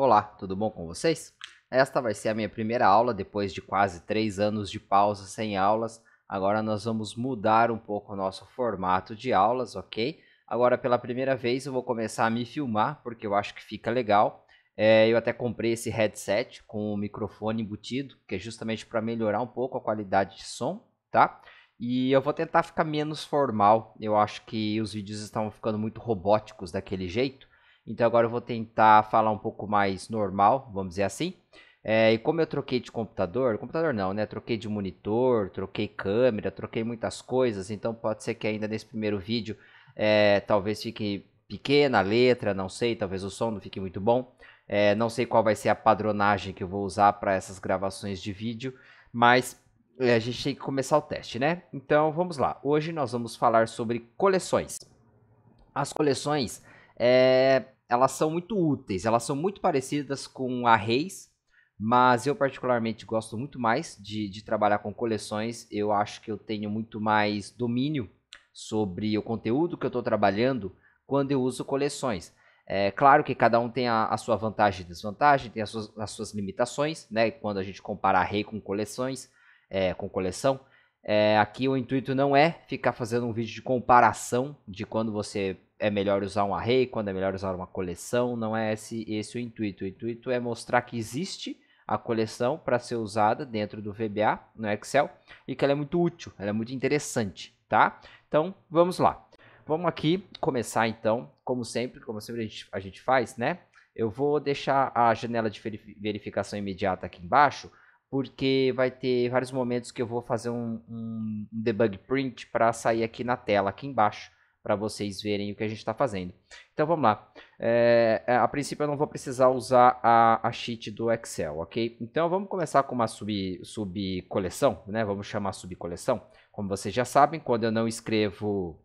Olá, tudo bom com vocês? Esta vai ser a minha primeira aula depois de quase 3 anos de pausa sem aulas. Agora nós vamos mudar um pouco o nosso formato de aulas, ok? Agora pela primeira vez eu vou começar a me filmar porque eu acho que fica legal. É, eu até comprei esse headset com o microfone embutido, que é justamente para melhorar um pouco a qualidade de som, tá? E eu vou tentar ficar menos formal. Eu acho que os vídeos estavam ficando muito robóticos daquele jeito. Então agora eu vou tentar falar um pouco mais normal, vamos dizer assim. É, e como eu troquei de computador, computador não, né? Troquei de monitor, troquei câmera, troquei muitas coisas. Então pode ser que ainda nesse primeiro vídeo é, talvez fique pequena a letra, não sei, talvez o som não fique muito bom. É, não sei qual vai ser a padronagem que eu vou usar para essas gravações de vídeo, mas é, a gente tem que começar o teste, né? Então vamos lá. Hoje nós vamos falar sobre coleções. As coleções é, elas são muito úteis, elas são muito parecidas com arrays, mas eu particularmente gosto muito mais de, de trabalhar com coleções. Eu acho que eu tenho muito mais domínio sobre o conteúdo que eu estou trabalhando quando eu uso coleções. É claro que cada um tem a, a sua vantagem e desvantagem, tem as suas, as suas, limitações, né? Quando a gente compara array com coleções, é, com coleção, é, aqui o intuito não é ficar fazendo um vídeo de comparação de quando você é melhor usar um array, quando é melhor usar uma coleção, não é esse, esse o intuito. O intuito é mostrar que existe a coleção para ser usada dentro do VBA, no Excel, e que ela é muito útil, ela é muito interessante, tá? Então, vamos lá. Vamos aqui começar então, como sempre, como sempre a gente, a gente faz, né? Eu vou deixar a janela de verificação imediata aqui embaixo, porque vai ter vários momentos que eu vou fazer um, um debug print para sair aqui na tela, aqui embaixo para vocês verem o que a gente está fazendo. Então vamos lá. É, é, a princípio eu não vou precisar usar a, a sheet do Excel, ok? Então vamos começar com uma sub, coleção, né? Vamos chamar subcoleção. Como vocês já sabem, quando eu não escrevo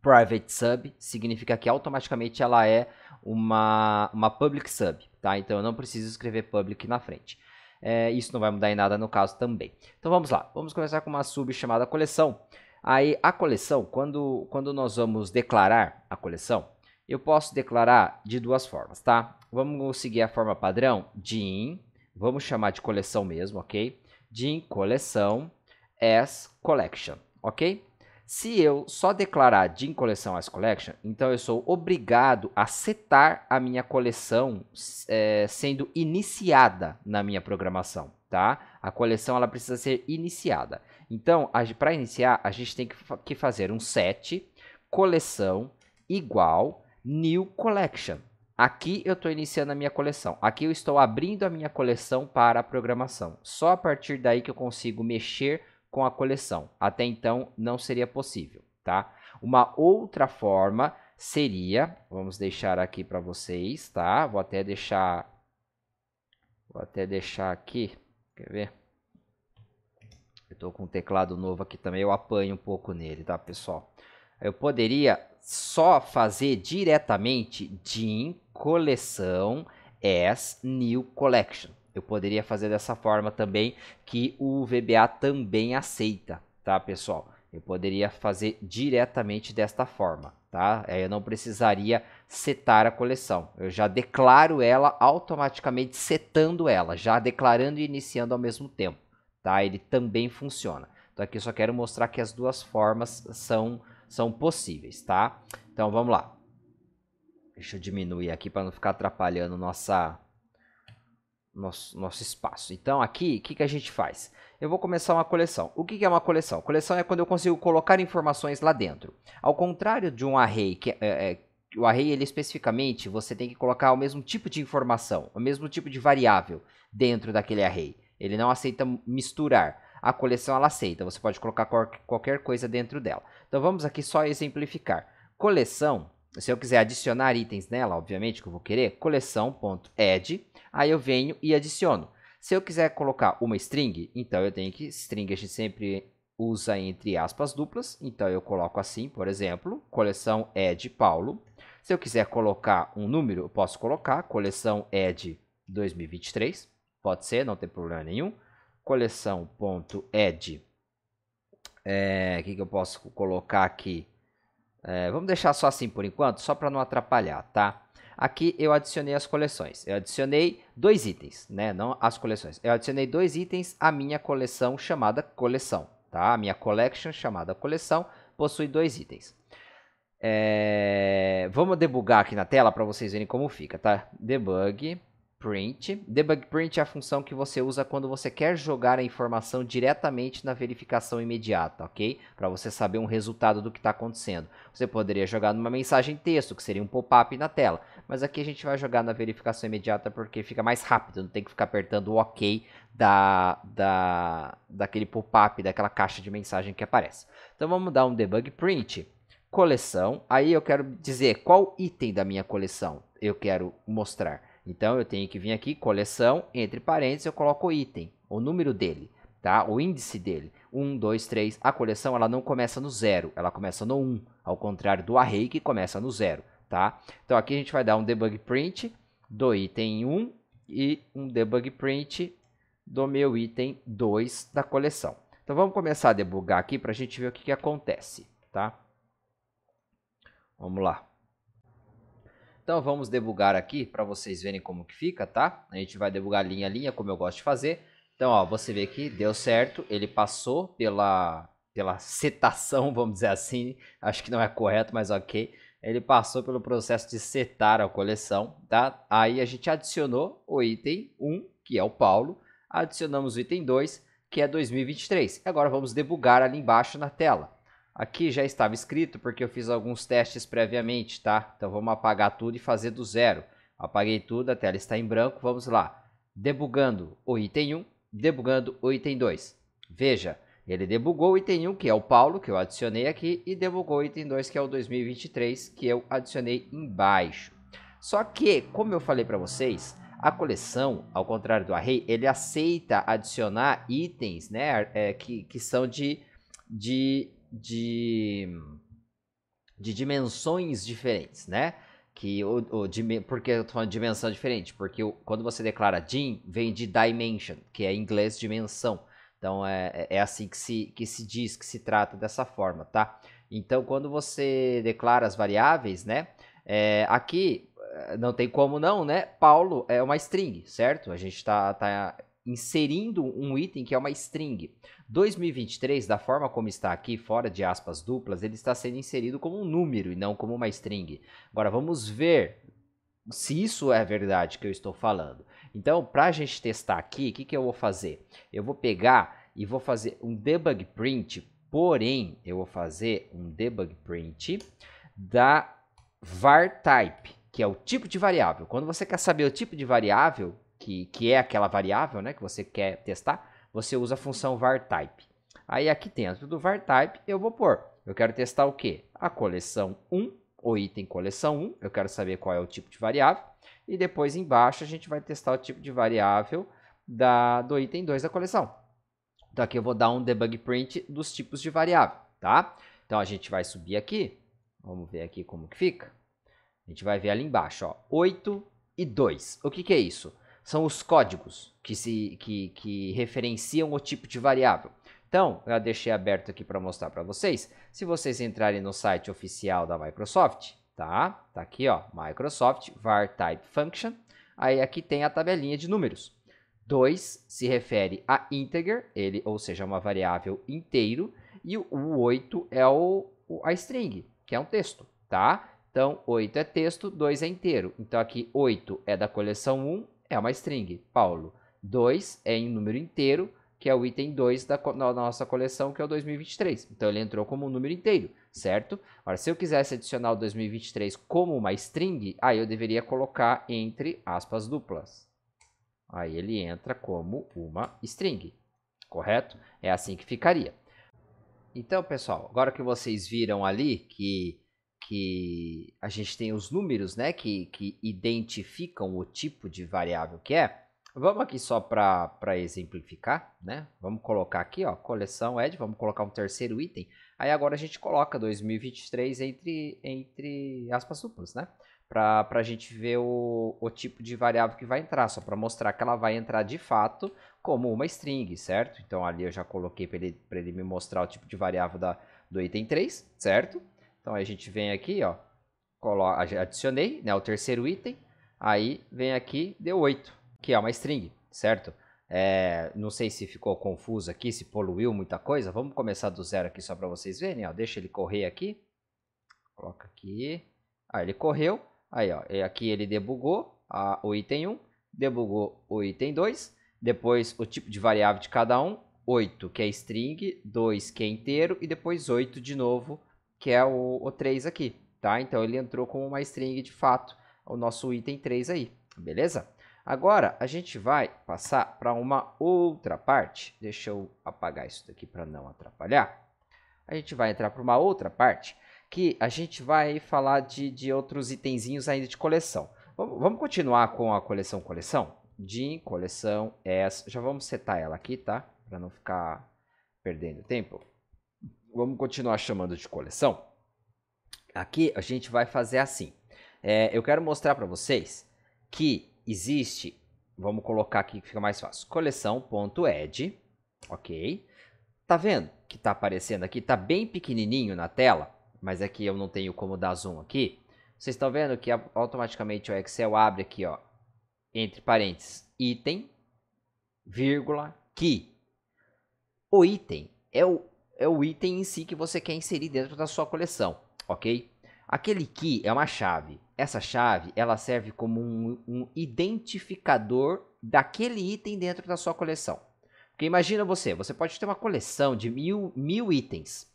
private sub, significa que automaticamente ela é uma, uma public sub, tá? Então eu não preciso escrever public na frente. É, isso não vai mudar em nada no caso também. Então vamos lá, vamos começar com uma sub chamada coleção. Aí a coleção, quando, quando nós vamos declarar a coleção, eu posso declarar de duas formas, tá? Vamos seguir a forma padrão, DIN, vamos chamar de coleção mesmo, ok? DIN coleção as collection, ok? Se eu só declarar DIN coleção as collection, então eu sou obrigado a setar a minha coleção é, sendo iniciada na minha programação tá? A coleção ela precisa ser iniciada. Então, para iniciar, a gente tem que fazer um set coleção igual new collection. Aqui eu estou iniciando a minha coleção. Aqui eu estou abrindo a minha coleção para a programação. Só a partir daí que eu consigo mexer com a coleção. Até então não seria possível, tá? Uma outra forma seria, vamos deixar aqui para vocês, tá? Vou até deixar vou até deixar aqui Quer ver? Eu tô com um teclado novo aqui também, eu apanho um pouco nele, tá, pessoal? Eu poderia só fazer diretamente de Coleção as New Collection. Eu poderia fazer dessa forma também, que o VBA também aceita, tá, pessoal? Eu poderia fazer diretamente desta forma tá? É, eu não precisaria setar a coleção. Eu já declaro ela automaticamente setando ela, já declarando e iniciando ao mesmo tempo, tá? Ele também funciona. Então aqui eu só quero mostrar que as duas formas são, são possíveis, tá? Então vamos lá. Deixa eu diminuir aqui para não ficar atrapalhando nossa nosso, nosso espaço. Então aqui, o que, que a gente faz? Eu vou começar uma coleção. O que, que é uma coleção? Coleção é quando eu consigo colocar informações lá dentro. Ao contrário de um array, que é, é, é o array ele especificamente você tem que colocar o mesmo tipo de informação, o mesmo tipo de variável dentro daquele array. Ele não aceita misturar. A coleção ela aceita, você pode colocar qualquer coisa dentro dela. Então vamos aqui só exemplificar. Coleção se eu quiser adicionar itens nela, obviamente que eu vou querer, coleção.add, aí eu venho e adiciono. Se eu quiser colocar uma string, então eu tenho que, string a gente sempre usa entre aspas duplas, então eu coloco assim, por exemplo, coleção add Paulo. Se eu quiser colocar um número, eu posso colocar coleção add 2023, pode ser, não tem problema nenhum. Coleção.add, o eh, é, que, que eu posso colocar aqui? É, vamos deixar só assim por enquanto, só para não atrapalhar, tá? Aqui eu adicionei as coleções. Eu adicionei dois itens, né? Não as coleções. Eu adicionei dois itens à minha coleção chamada coleção, tá? A minha collection chamada coleção possui dois itens. É... Vamos debugar aqui na tela para vocês verem como fica, tá? Debug print. Debug print é a função que você usa quando você quer jogar a informação diretamente na verificação imediata, ok? Para você saber um resultado do que está acontecendo. Você poderia jogar numa mensagem texto, que seria um pop-up na tela. Mas aqui a gente vai jogar na verificação imediata porque fica mais rápido, não tem que ficar apertando o ok da, da, daquele pop-up, daquela caixa de mensagem que aparece. Então vamos dar um debug print coleção. Aí eu quero dizer qual item da minha coleção eu quero mostrar. Então eu tenho que vir aqui, coleção, entre parênteses eu coloco o item, o número dele, tá? O índice dele. 1, 2, 3. A coleção ela não começa no zero, ela começa no 1, um, ao contrário do array que começa no zero, tá? Então aqui a gente vai dar um debug print do item 1 e um debug print do meu item 2 da coleção. Então vamos começar a debugar aqui para a gente ver o que, que acontece, tá? Vamos lá. Então vamos debugar aqui para vocês verem como que fica, tá? A gente vai debugar linha a linha, como eu gosto de fazer. Então, ó, você vê que deu certo, ele passou pela, pela setação, vamos dizer assim, acho que não é correto, mas ok. Ele passou pelo processo de setar a coleção, tá? Aí a gente adicionou o item 1, que é o Paulo, adicionamos o item 2, que é 2023. Agora vamos debugar ali embaixo na tela. Aqui já estava escrito porque eu fiz alguns testes previamente, tá? Então vamos apagar tudo e fazer do zero. Apaguei tudo, a tela está em branco, vamos lá. Debugando o item 1, debugando o item 2. Veja, ele debugou o item 1, que é o Paulo, que eu adicionei aqui, e debugou o item 2, que é o 2023, que eu adicionei embaixo. Só que, como eu falei para vocês, a coleção, ao contrário do array, ele aceita adicionar itens né, é, que, que são de, de de, de dimensões diferentes, né? Que o, o porque eu estou falando de dimensão diferente, porque o, quando você declara dim, vem de dimension, que é em inglês dimensão. Então é, é assim que se, que se diz, que se trata dessa forma, tá? Então quando você declara as variáveis, né? É, aqui eh, não tem como não, né? Paulo é uma string, certo? A gente está tá, tá inserindo um item que é uma string. 2023, da forma como está aqui, fora de aspas duplas, ele está sendo inserido como um número e não como uma string. Agora vamos ver se isso é verdade que eu estou falando. Então, para a gente testar aqui, o que, que eu vou fazer? Eu vou pegar e vou fazer um debug print, porém, eu vou fazer um debug print da var type, que é o tipo de variável. Quando você quer saber o tipo de variável, que, que é aquela variável né, que você quer testar, você usa a função vartype. Aí aqui dentro do vartype eu vou pôr, eu quero testar o que? A coleção 1, o item coleção 1, eu quero saber qual é o tipo de variável. E depois embaixo a gente vai testar o tipo de variável da, do item 2 da coleção. Então aqui eu vou dar um debug print dos tipos de variável, tá? Então a gente vai subir aqui, vamos ver aqui como que fica. A gente vai ver ali embaixo, ó, 8 e 2. O que, que é isso? são os códigos que, se, que, que referenciam o tipo de variável. Então, eu deixei aberto aqui para mostrar para vocês. Se vocês entrarem no site oficial da Microsoft, tá? Tá aqui, ó, Microsoft var type function. Aí aqui tem a tabelinha de números. 2 se refere a integer, ele, ou seja, uma variável inteiro, e o 8 é o, a string, que é um texto, tá? Então, 8 é texto, 2 é inteiro. Então, aqui 8 é da coleção 1, é uma string, Paulo. 2 é em número inteiro, que é o item 2 da, da nossa coleção, que é o 2023. Então ele entrou como um número inteiro, certo? Agora, se eu quisesse adicionar o 2023 como uma string, aí eu deveria colocar entre aspas duplas. Aí ele entra como uma string, correto? É assim que ficaria. Então, pessoal, agora que vocês viram ali que que a gente tem os números né, que, que identificam o tipo de variável que é, vamos aqui só para exemplificar, né? Vamos colocar aqui, ó, coleção ED, vamos colocar um terceiro item. Aí agora a gente coloca 2023 entre, entre aspas duplas, né? Para a gente ver o, o tipo de variável que vai entrar, só para mostrar que ela vai entrar de fato como uma string, certo? Então ali eu já coloquei para ele, ele me mostrar o tipo de variável da, do item 3, certo? Então a gente vem aqui, ó, colo, adicionei né, o terceiro item, aí vem aqui, deu 8, que é uma string, certo? É, não sei se ficou confuso aqui, se poluiu muita coisa. Vamos começar do zero aqui só para vocês verem. Ó. Deixa ele correr aqui. Coloca aqui. Aí ele correu. Aí, ó, aqui ele debugou a, o item 1, debugou o item 2. Depois o tipo de variável de cada um, 8 que é string, 2 que é inteiro e depois 8 de novo que é o, o 3 aqui, tá? Então ele entrou como uma string de fato, o nosso item 3 aí, beleza? Agora a gente vai passar para uma outra parte, deixa eu apagar isso daqui para não atrapalhar. A gente vai entrar para uma outra parte que a gente vai falar de, de outros itenzinhos ainda de coleção. Vamos, vamos continuar com a coleção coleção? DIN, coleção, S, já vamos setar ela aqui, tá? Para não ficar perdendo tempo vamos continuar chamando de coleção. Aqui a gente vai fazer assim. É, eu quero mostrar para vocês que existe, vamos colocar aqui que fica mais fácil, coleção.ed, ok? Tá vendo que tá aparecendo aqui? Tá bem pequenininho na tela, mas aqui é eu não tenho como dar zoom aqui. Vocês estão vendo que automaticamente o Excel abre aqui, ó, entre parênteses, item, vírgula, que. O item é o é o item em si que você quer inserir dentro da sua coleção, ok? Aquele key é uma chave. Essa chave ela serve como um, um identificador daquele item dentro da sua coleção. Porque imagina você, você pode ter uma coleção de mil, mil itens.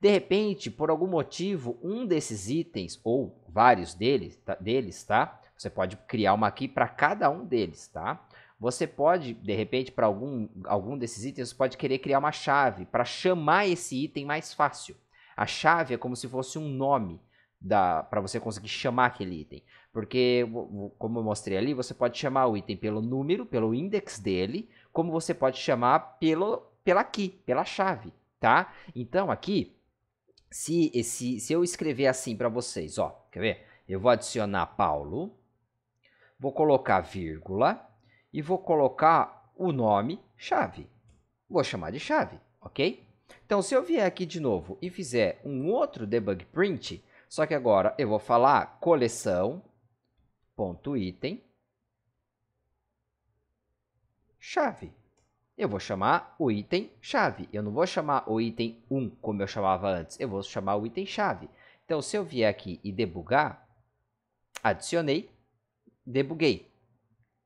De repente, por algum motivo, um desses itens, ou vários deles, tá, deles, tá? Você pode criar uma aqui para cada um deles, tá? Você pode, de repente, para algum, algum desses itens, você pode querer criar uma chave para chamar esse item mais fácil. A chave é como se fosse um nome para você conseguir chamar aquele item. Porque, como eu mostrei ali, você pode chamar o item pelo número, pelo index dele, como você pode chamar pelo, pela key, pela chave, tá? Então, aqui, se, esse, se eu escrever assim para vocês, ó, quer ver? Eu vou adicionar Paulo, vou colocar vírgula, e vou colocar o nome chave. Vou chamar de chave, ok? Então, se eu vier aqui de novo e fizer um outro debug print, só que agora eu vou falar coleção.item chave. Eu vou chamar o item chave. Eu não vou chamar o item 1 como eu chamava antes. Eu vou chamar o item chave. Então, se eu vier aqui e debugar, adicionei, debuguei.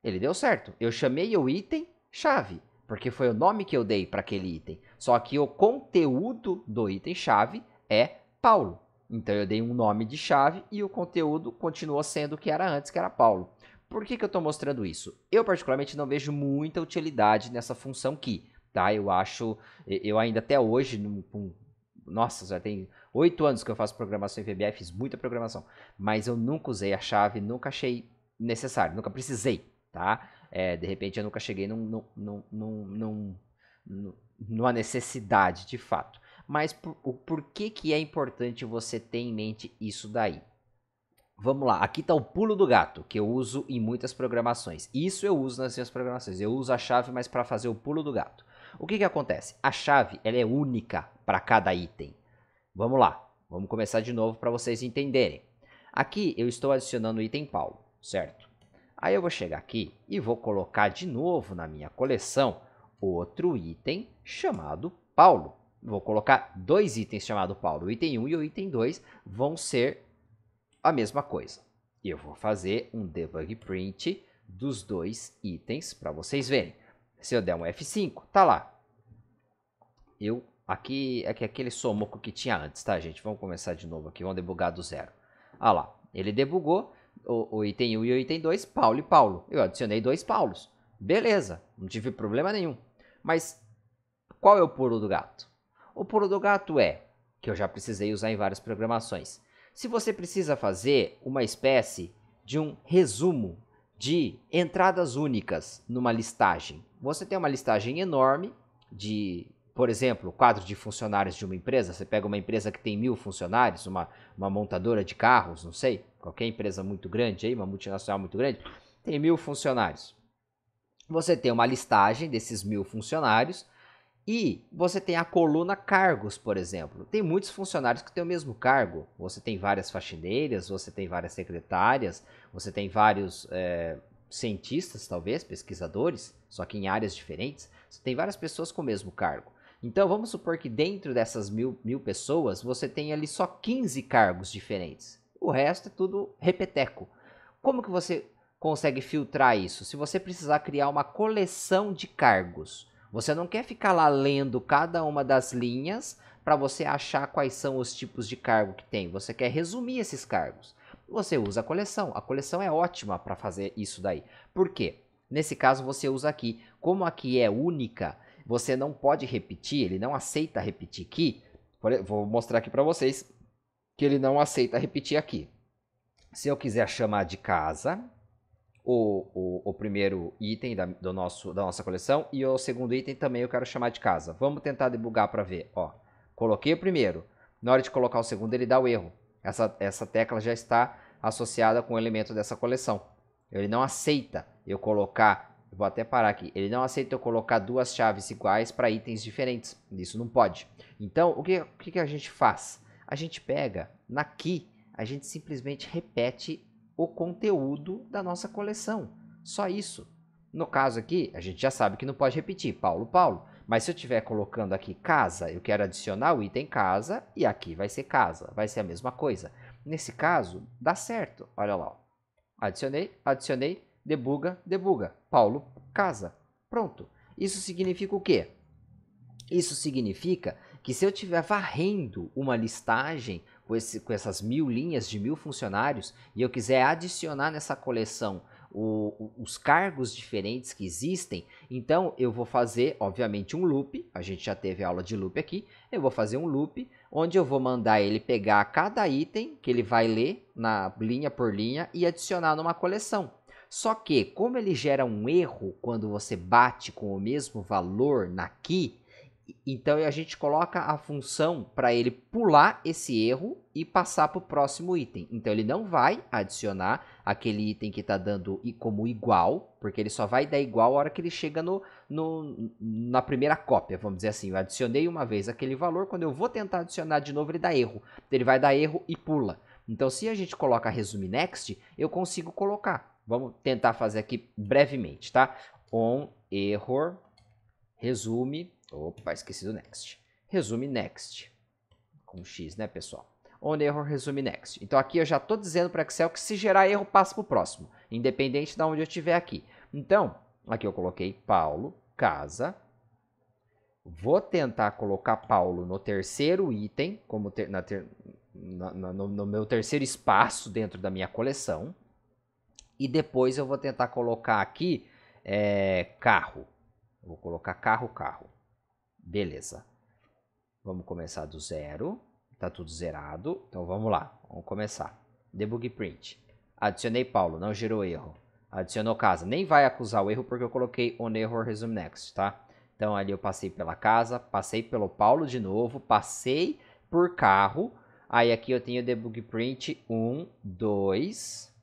Ele deu certo. Eu chamei o item chave, porque foi o nome que eu dei para aquele item. Só que o conteúdo do item chave é Paulo. Então eu dei um nome de chave e o conteúdo continua sendo o que era antes, que era Paulo. Por que, que eu estou mostrando isso? Eu particularmente não vejo muita utilidade nessa função aqui. tá? Eu acho, eu ainda até hoje, num, num, nossa, já tem oito anos que eu faço programação em VBA, fiz muita programação, mas eu nunca usei a chave, nunca achei necessário, nunca precisei tá? É, de repente eu nunca cheguei num, num, num, num, numa necessidade de fato. Mas por, o porquê que é importante você ter em mente isso daí? Vamos lá, aqui está o pulo do gato, que eu uso em muitas programações. Isso eu uso nas minhas programações. Eu uso a chave, mas para fazer o pulo do gato. O que, que acontece? A chave ela é única para cada item. Vamos lá, vamos começar de novo para vocês entenderem. Aqui eu estou adicionando o item Paulo, certo? Aí eu vou chegar aqui e vou colocar de novo na minha coleção outro item chamado Paulo. Vou colocar dois itens chamado Paulo. O item 1 e o item 2 vão ser a mesma coisa. Eu vou fazer um debug print dos dois itens para vocês verem. Se eu der um F5, tá lá. Eu aqui é que aquele somoco que tinha antes, tá, gente? Vamos começar de novo aqui, vamos debugar do zero. Ah lá, ele debugou o, o item 1 e o item 2, Paulo e Paulo. Eu adicionei dois Paulos. Beleza, não tive problema nenhum. Mas qual é o puro do gato? O puro do gato é, que eu já precisei usar em várias programações, se você precisa fazer uma espécie de um resumo de entradas únicas numa listagem. Você tem uma listagem enorme de por exemplo, quadro de funcionários de uma empresa, você pega uma empresa que tem mil funcionários, uma, uma montadora de carros, não sei, qualquer empresa muito grande aí, uma multinacional muito grande, tem mil funcionários. Você tem uma listagem desses mil funcionários e você tem a coluna cargos, por exemplo. Tem muitos funcionários que têm o mesmo cargo. Você tem várias faxineiras, você tem várias secretárias, você tem vários é, cientistas, talvez, pesquisadores, só que em áreas diferentes. Você tem várias pessoas com o mesmo cargo. Então vamos supor que dentro dessas mil, mil pessoas você tem ali só 15 cargos diferentes. O resto é tudo repeteco. Como que você consegue filtrar isso? Se você precisar criar uma coleção de cargos, você não quer ficar lá lendo cada uma das linhas para você achar quais são os tipos de cargo que tem. Você quer resumir esses cargos. Você usa a coleção. A coleção é ótima para fazer isso daí. Por quê? Nesse caso você usa aqui. Como aqui é única, você não pode repetir, ele não aceita repetir aqui. Vou mostrar aqui para vocês que ele não aceita repetir aqui. Se eu quiser chamar de casa, o, o, o primeiro item da, do nosso, da nossa coleção e o segundo item também eu quero chamar de casa. Vamos tentar debugar para ver. Ó, coloquei o primeiro. Na hora de colocar o segundo, ele dá o erro. Essa, essa tecla já está associada com o elemento dessa coleção. Ele não aceita eu colocar vou até parar aqui. Ele não aceita eu colocar duas chaves iguais para itens diferentes. Isso não pode. Então, o que, o que a gente faz? A gente pega na key, a gente simplesmente repete o conteúdo da nossa coleção. Só isso. No caso aqui, a gente já sabe que não pode repetir Paulo, Paulo. Mas se eu estiver colocando aqui casa, eu quero adicionar o item casa e aqui vai ser casa. Vai ser a mesma coisa. Nesse caso, dá certo. Olha lá. Ó. Adicionei, adicionei, debuga, debuga. Paulo casa. Pronto. Isso significa o quê? Isso significa que se eu estiver varrendo uma listagem com, esse, com essas mil linhas de mil funcionários e eu quiser adicionar nessa coleção o, o, os cargos diferentes que existem, então eu vou fazer, obviamente, um loop. A gente já teve aula de loop aqui. Eu vou fazer um loop onde eu vou mandar ele pegar cada item que ele vai ler na linha por linha e adicionar numa coleção. Só que, como ele gera um erro quando você bate com o mesmo valor na key, então a gente coloca a função para ele pular esse erro e passar para o próximo item. Então ele não vai adicionar aquele item que está dando como igual, porque ele só vai dar igual a hora que ele chega no, no, na primeira cópia, vamos dizer assim. Eu adicionei uma vez aquele valor, quando eu vou tentar adicionar de novo ele dá erro. Ele vai dar erro e pula. Então se a gente coloca resume next, eu consigo colocar Vamos tentar fazer aqui brevemente, tá? On error resume, opa, esqueci do next. Resume next com x, né, pessoal? On error resume next. Então aqui eu já estou dizendo para Excel que se gerar erro passa para o próximo, independente de onde eu estiver aqui. Então, aqui eu coloquei Paulo, casa, Vou tentar colocar Paulo no terceiro item, como ter, ter, na, na, no, no, meu terceiro espaço dentro da minha coleção. E depois eu vou tentar colocar aqui é, carro. Vou colocar carro, carro. Beleza. Vamos começar do zero. Tá tudo zerado. Então vamos lá. Vamos começar. Debug print. Adicionei Paulo, não gerou erro. Adicionou casa. Nem vai acusar o erro porque eu coloquei on error resume next, tá? Então ali eu passei pela casa, passei pelo Paulo de novo, passei por carro. Aí aqui eu tenho debug print 1, 2,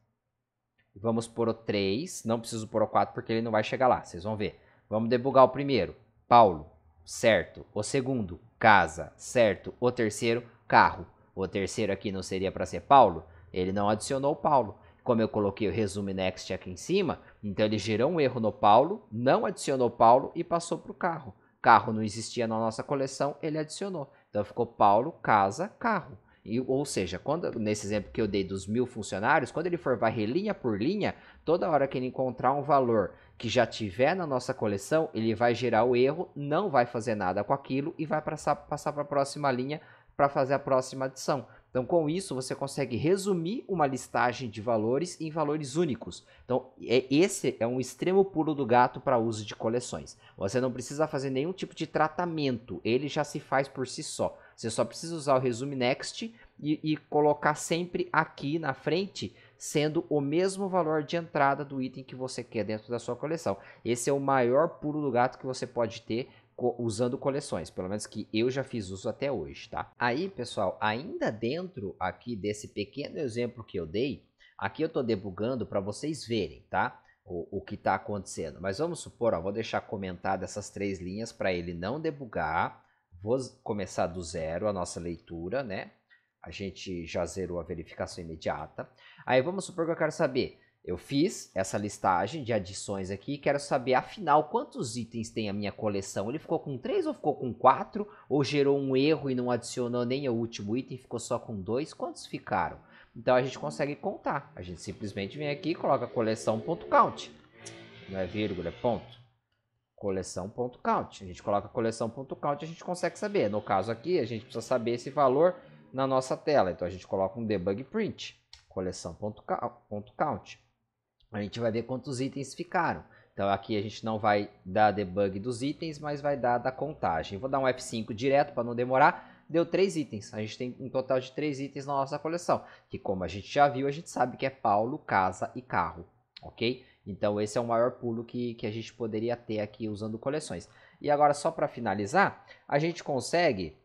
Vamos pôr o 3, não preciso pôr o 4 porque ele não vai chegar lá, vocês vão ver. Vamos debugar o primeiro, Paulo, certo. O segundo, casa, certo. O terceiro, carro. O terceiro aqui não seria para ser Paulo? Ele não adicionou Paulo. Como eu coloquei o resume next aqui em cima, então ele gerou um erro no Paulo, não adicionou Paulo e passou para o carro. Carro não existia na nossa coleção, ele adicionou. Então ficou Paulo, casa, carro. E, ou seja, quando nesse exemplo que eu dei dos mil funcionários, quando ele for varrer linha por linha, toda hora que ele encontrar um valor que já tiver na nossa coleção, ele vai gerar o erro, não vai fazer nada com aquilo e vai passar para a próxima linha para fazer a próxima adição. Então, com isso, você consegue resumir uma listagem de valores em valores únicos. Então, é, esse é um extremo pulo do gato para uso de coleções. Você não precisa fazer nenhum tipo de tratamento, ele já se faz por si só. Você só precisa usar o resume next e, e colocar sempre aqui na frente, sendo o mesmo valor de entrada do item que você quer dentro da sua coleção. Esse é o maior pulo do gato que você pode ter usando coleções, pelo menos que eu já fiz uso até hoje, tá? Aí, pessoal, ainda dentro aqui desse pequeno exemplo que eu dei, aqui eu estou debugando para vocês verem, tá? O, o que está acontecendo. Mas vamos supor, ó, vou deixar comentado essas três linhas para ele não debugar. Vou começar do zero a nossa leitura, né? A gente já zerou a verificação imediata. Aí vamos supor que eu quero saber, eu fiz essa listagem de adições aqui, quero saber afinal quantos itens tem a minha coleção. Ele ficou com 3 ou ficou com 4? Ou gerou um erro e não adicionou nem o último item, ficou só com 2? Quantos ficaram? Então a gente consegue contar. A gente simplesmente vem aqui e coloca coleção.count. Não é vírgula, é ponto coleção.count. A gente coloca coleção.count e a gente consegue saber. No caso aqui, a gente precisa saber esse valor na nossa tela. Então a gente coloca um debug print, coleção.count. A gente vai ver quantos itens ficaram. Então aqui a gente não vai dar debug dos itens, mas vai dar da contagem. Vou dar um F5 direto para não demorar. Deu três itens. A gente tem um total de três itens na nossa coleção. Que como a gente já viu, a gente sabe que é Paulo, casa e carro. Ok? Então esse é o maior pulo que, que a gente poderia ter aqui usando coleções. E agora só para finalizar, a gente consegue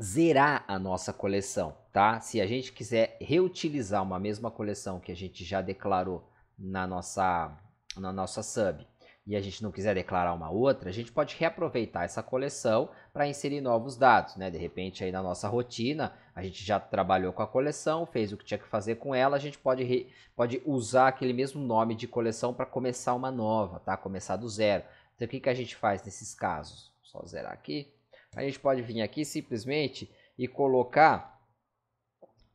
zerar a nossa coleção, tá? Se a gente quiser reutilizar uma mesma coleção que a gente já declarou na nossa, na nossa sub e a gente não quiser declarar uma outra, a gente pode reaproveitar essa coleção para inserir novos dados, né? De repente aí na nossa rotina, a gente já trabalhou com a coleção, fez o que tinha que fazer com ela, a gente pode, re... pode usar aquele mesmo nome de coleção para começar uma nova, tá? Começar do zero. Então o que, que a gente faz nesses casos? Só zerar aqui. A gente pode vir aqui simplesmente e colocar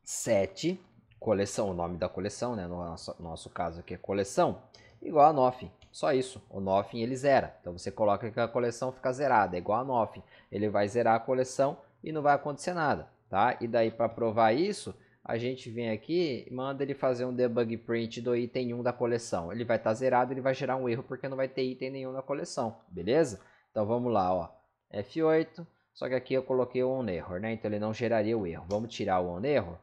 7, coleção, o nome da coleção, né? No nosso, nosso caso aqui é coleção, igual a 9. Só isso. O Nothing ele zera. Então você coloca que a coleção fica zerada, é igual a Nothing. Ele vai zerar a coleção e não vai acontecer nada, tá? E daí para provar isso, a gente vem aqui e manda ele fazer um debug print do item 1 da coleção. Ele vai estar tá zerado, ele vai gerar um erro porque não vai ter item nenhum na coleção, beleza? Então vamos lá, ó. F8, só que aqui eu coloquei o on error, né? Então ele não geraria o erro. Vamos tirar o on error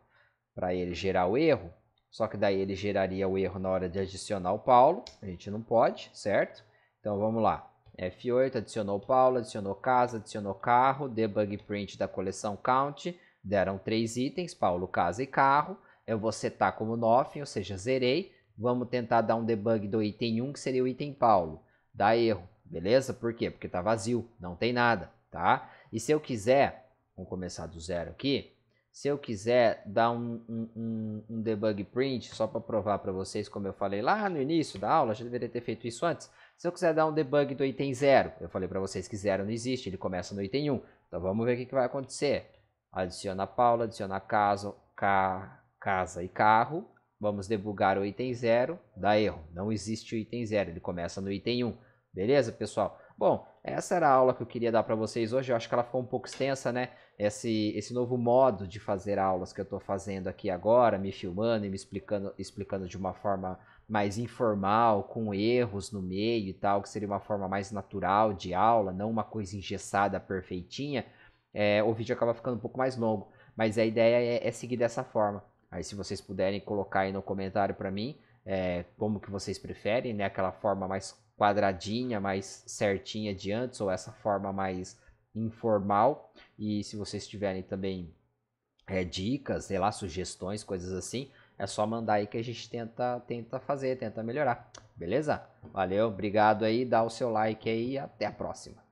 para ele gerar o erro. Só que daí ele geraria o erro na hora de adicionar o Paulo. A gente não pode, certo? Então vamos lá. F8 adicionou Paulo, adicionou casa, adicionou carro, debug print da coleção count. Deram três itens, Paulo, casa e carro. Eu vou setar como nothing, ou seja, zerei. Vamos tentar dar um debug do item 1, que seria o item Paulo. Dá erro, beleza? Por quê? Porque está vazio, não tem nada, tá? E se eu quiser, vamos começar do zero aqui. Se eu quiser dar um, um, um, um debug print, só para provar para vocês, como eu falei lá no início da aula, já deveria ter feito isso antes. Se eu quiser dar um debug do item 0, eu falei para vocês que 0 não existe, ele começa no item 1. Um. Então vamos ver o que, que vai acontecer. Adiciona Paula, adiciona caso, ca, casa e carro. Vamos debugar o item 0, dá erro. Não existe o item 0, ele começa no item 1. Um. Beleza, pessoal? Bom, essa era a aula que eu queria dar para vocês hoje. Eu acho que ela ficou um pouco extensa, né? Esse, esse novo modo de fazer aulas que eu estou fazendo aqui agora, me filmando e me explicando, explicando de uma forma mais informal, com erros no meio e tal, que seria uma forma mais natural de aula, não uma coisa engessada, perfeitinha, é, o vídeo acaba ficando um pouco mais longo. Mas a ideia é, é seguir dessa forma. Aí se vocês puderem colocar aí no comentário para mim é, como que vocês preferem, né? Aquela forma mais quadradinha, mais certinha de antes, ou essa forma mais informal. E se vocês tiverem também é, dicas, sei lá, sugestões, coisas assim, é só mandar aí que a gente tenta, tenta fazer, tenta melhorar. Beleza? Valeu, obrigado aí, dá o seu like aí e até a próxima.